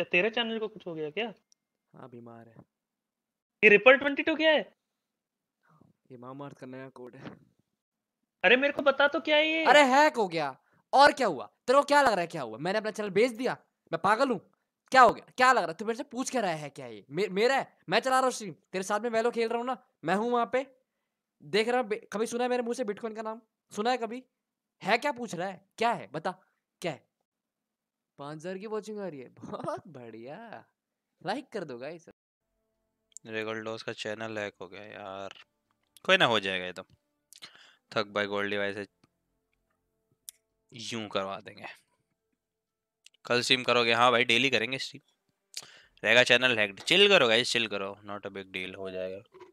अच्छा, तेरे चैनल को कुछ हो गया क्या हाँ बीमार है ये रिपल ट्वेंटी टू क्या है ये मामार्थ का नया कोड है अरे मेरे को बता तो क्या है ये अरे हैक हो गया और क्या हुआ तेरे को क्या लग रहा है क्या हुआ मैंने अपना चैनल बेच दिया मैं पागल हूँ क्या हो गया क्या लग रहा है तू मेरे से पूछ क्या रहा है क्या ये मे, मेरा है मैं चला रहा हूँ स्ट्रीम तेरे साथ में वेलो खेल रहा हूँ ना मैं हूँ वहाँ पे देख रहा हूँ कभी सुना है मेरे मुंह से बिटकॉइन का नाम सुना है कभी है क्या पूछ रहा है क्या है बता क्या है पांच हजार की वॉचिंग आ रही है बहुत बढ़िया लाइक कर दो गाइस रेगोल्डोस का चैनल हैक हो गया यार कोई ना हो जाएगा ये तो थक बाय गोल्ड डिवाइस यूं करवा देंगे कल स्ट्रीम करोगे हाँ भाई डेली करेंगे स्ट्रीम रहेगा चैनल हैक्ड चिल करो गाइस चिल करो नॉट अ बिग डील हो जाएगा